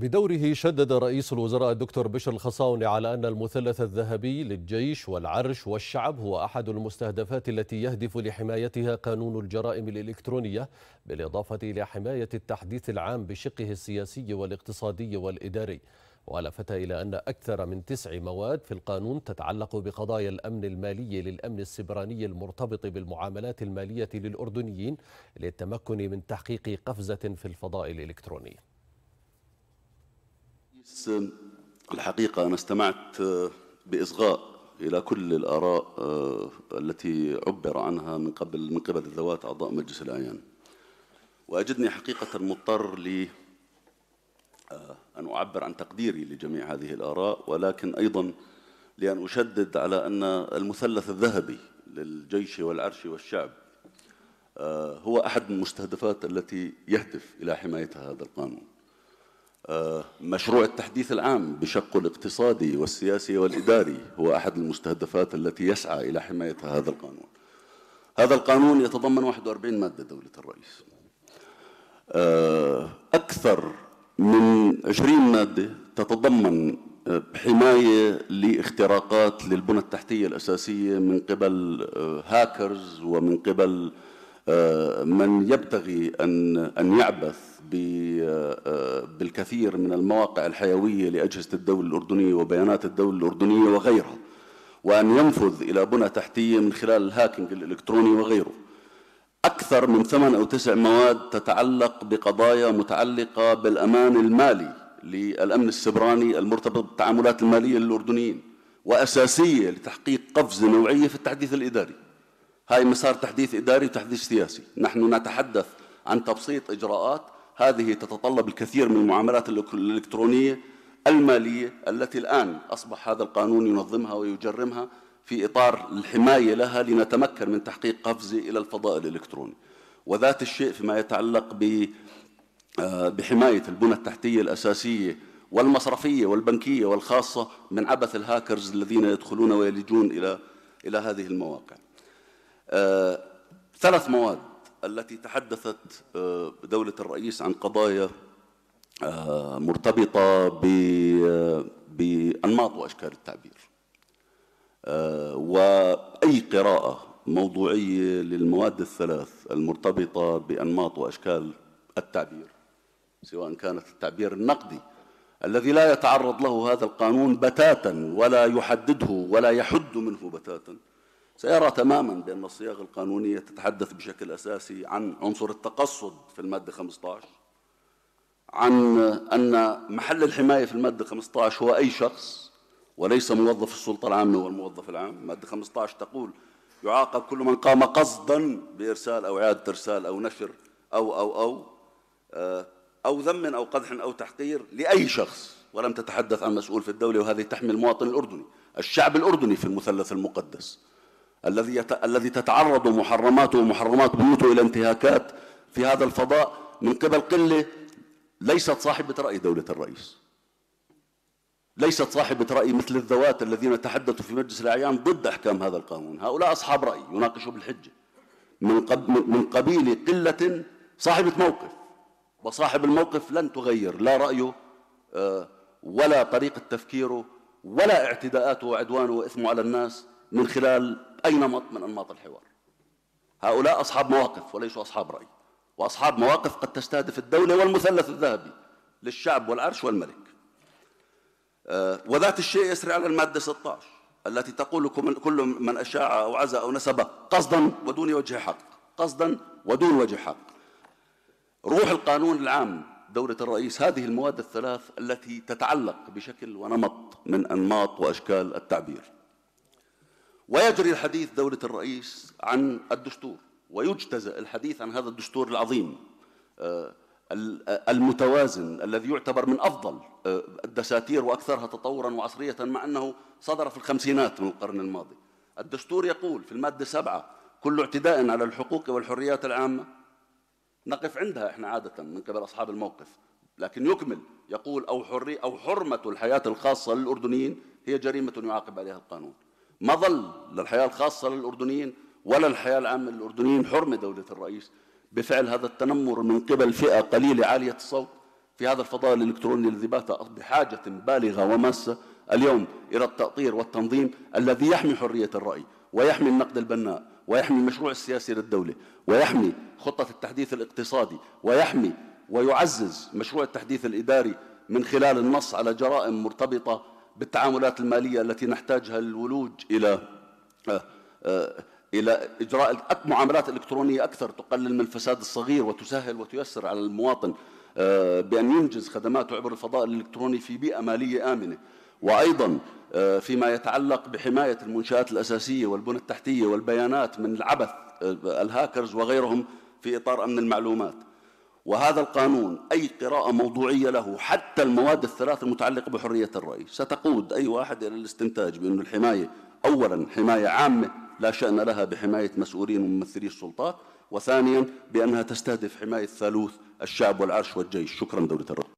بدوره شدد رئيس الوزراء الدكتور بشر الخصاوني على أن المثلث الذهبي للجيش والعرش والشعب هو أحد المستهدفات التي يهدف لحمايتها قانون الجرائم الإلكترونية بالإضافة إلى حماية التحديث العام بشقه السياسي والاقتصادي والإداري ولفت إلى أن أكثر من تسع مواد في القانون تتعلق بقضايا الأمن المالي للأمن السبراني المرتبط بالمعاملات المالية للأردنيين للتمكن من تحقيق قفزة في الفضاء الإلكتروني الحقيقة أنا استمعت آه، بإصغاء إلى كل الآراء آه، التي عبر عنها من قبل من قبل الذوات أعضاء مجلس الأعيان وأجدني حقيقة مضطر لي آه، أن أعبر عن تقديري لجميع هذه الآراء ولكن أيضا لأن أشدد على أن المثلث الذهبي للجيش والعرش والشعب هو أحد المستهدفات التي يهدف إلى حمايتها هذا القانون مشروع التحديث العام بشقه الاقتصادي والسياسي والإداري هو أحد المستهدفات التي يسعى إلى حمايتها هذا القانون هذا القانون يتضمن 41 مادة دولة الرئيس آه، أكثر من 20 مادة تتضمن آه، حماية لاختراقات للبنى التحتية الأساسية من قبل هاكرز آه، ومن قبل آه، من يبتغي أن أن يعبث آه، آه، بالكثير من المواقع الحيوية لأجهزة الدولة الأردنية وبيانات الدولة الأردنية وغيرها وأن ينفذ إلى بنى تحتية من خلال الهاكينج الإلكتروني وغيره أكثر من ثمان أو تسع مواد تتعلق بقضايا متعلقة بالأمان المالي للأمن السبراني المرتبط بالتعاملات المالية للأردنيين وأساسية لتحقيق قفزة نوعية في التحديث الإداري هاي مسار تحديث إداري وتحديث سياسي نحن نتحدث عن تبسيط إجراءات هذه تتطلب الكثير من المعاملات الإلكترونية المالية التي الآن أصبح هذا القانون ينظمها ويجرمها في إطار الحماية لها لنتمكن من تحقيق قفزة إلى الفضاء الإلكتروني وذات الشيء فيما يتعلق آه، بحماية البنى التحتية الأساسية والمصرفية والبنكية والخاصة من عبث الهاكرز الذين يدخلون ويلجون إلى إلى هذه المواقع آه، ثلاث مواد التي تحدثت آه، دولة الرئيس عن قضايا آه، مرتبطة بأنماط وأشكال التعبير وأي قراءة موضوعية للمواد الثلاث المرتبطة بأنماط وأشكال التعبير سواء كانت التعبير النقدي الذي لا يتعرض له هذا القانون بتاتا ولا يحدده ولا يحد منه بتاتا سيرى تماما بأن الصياغ القانونية تتحدث بشكل أساسي عن عنصر التقصد في المادة 15 عن أن محل الحماية في المادة 15 هو أي شخص وليس موظف السلطة العامة والموظف العام مادة 15 تقول يعاقب كل من قام قصدا بإرسال أو إعادة إرسال أو نشر أو أو أو آه، أو ذم أو قدح أو تحقير لأي شخص ولم تتحدث عن مسؤول في الدولة وهذه تحمي المواطن الأردني الشعب الأردني في المثلث المقدس الذي يت... الذي تتعرض محرماته ومحرمات بيوته الى انتهاكات في هذا الفضاء من قبل قله ليست صاحبه راي دوله الرئيس. ليست صاحبه راي مثل الذوات الذين تحدثوا في مجلس الاعيان ضد احكام هذا القانون، هؤلاء اصحاب راي يناقشوا بالحجه. من قب... من قبيل قله صاحبه موقف وصاحب الموقف لن تغير لا رايه آه، ولا طريقه تفكيره ولا اعتداءاته وعدوانه واثمه على الناس من خلال أي نمط من أنماط الحوار هؤلاء أصحاب مواقف وليسوا أصحاب رأي وأصحاب مواقف قد تستهدف الدولة والمثلث الذهبي للشعب والعرش والملك آه، وذات الشيء يسري على المادة 16 التي تقول كل من أشاع أو عزى أو نسب قصدا ودون وجه حق قصدا ودون وجه حق روح القانون العام دورة الرئيس هذه المواد الثلاث التي تتعلق بشكل ونمط من أنماط وأشكال التعبير ويجري الحديث دولة الرئيس عن الدستور ويجتزأ الحديث عن هذا الدستور العظيم آه، آه، المتوازن الذي يعتبر من أفضل آه، الدساتير وأكثرها تطورا وعصرية مع أنه صدر في الخمسينات من القرن الماضي الدستور يقول في المادة سبعة كل اعتداء على الحقوق والحريات العامة نقف عندها احنا عادة من قبل أصحاب الموقف لكن يكمل يقول أو, حري أو حرمة الحياة الخاصة للأردنيين هي جريمة يعاقب عليها القانون ما ظل للحياة الخاصة للأردنيين ولا الحياة العامة للأردنيين حرمة دولة الرئيس بفعل هذا التنمر من قبل فئة قليلة عالية الصوت في هذا الفضاء الإلكتروني الذي بات بحاجة بالغة وماسة اليوم إلى التأطير والتنظيم الذي يحمي حرية الرأي ويحمي النقد البناء ويحمي المشروع السياسي للدولة ويحمي خطة التحديث الاقتصادي ويحمي ويعزز مشروع التحديث الإداري من خلال النص على جرائم مرتبطة بالتعاملات المالية التي نحتاجها للولوج إلى آه، آه، إلى إجراء معاملات إلكترونية أكثر تقلل من الفساد الصغير وتسهل وتيسر على المواطن آه، بأن ينجز خدماته عبر الفضاء الإلكتروني في بيئة مالية آمنة وأيضا فيما يتعلق بحماية المنشآت الأساسية والبنى التحتية والبيانات من العبث الهاكرز وغيرهم في إطار أمن المعلومات وهذا القانون أي قراءة موضوعية له حتى المواد الثلاث المتعلقة بحرية الرأي ستقود أي واحد إلى الاستنتاج بأن الحماية أولا حماية عامة لا شأن لها بحماية مسؤولين وممثلي السلطات وثانيا بأنها تستهدف حماية ثالوث الشعب والعرش والجيش شكرا دولة الرأي